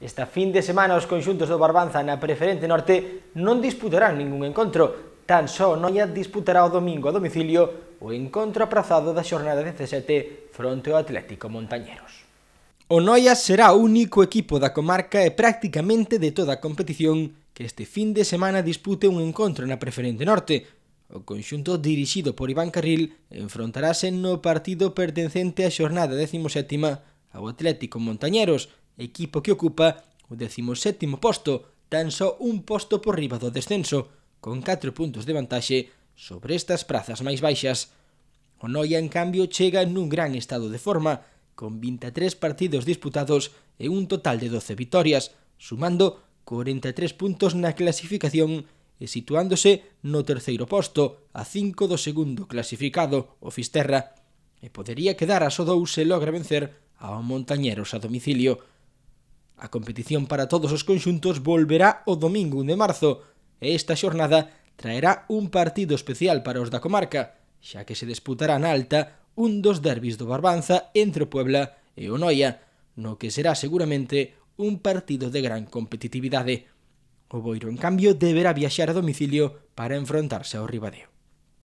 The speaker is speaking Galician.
Esta fin de semana os conxuntos do Barbanza na preferente norte non disputarán ningún encontro, tan só Noia disputará o domingo a domicilio o encontro aprazado da xornada 17 fronte ao Atlético Montañeros. O Noia será o único equipo da comarca e prácticamente de toda a competición que este fin de semana dispute un encontro na preferente norte, O conxunto dirixido por Iván Carril enfrontarase no partido pertencente á xornada 17 ao Atlético Montañeros, equipo que ocupa o 17º posto, tan só un posto por riba do descenso, con 4 puntos de vantaxe sobre estas prazas máis baixas. O Noia, en cambio, chega nun gran estado de forma, con 23 partidos disputados e un total de 12 vitorias, sumando 43 puntos na clasificación e situándose no terceiro posto, a 5 do segundo clasificado, o Fisterra, e podería quedar a só dous se logra vencer ao Montañeros a domicilio. A competición para todos os conxuntos volverá o domingo 1 de marzo e esta xornada traerá un partido especial para os da comarca, xa que se disputará na alta un dos derbis do Barbanza entre o Puebla e o Noia, no que será seguramente un partido de gran competitividade. O Boiro, en cambio, deberá viaxar a domicilio para enfrontarse ao Ribadeo.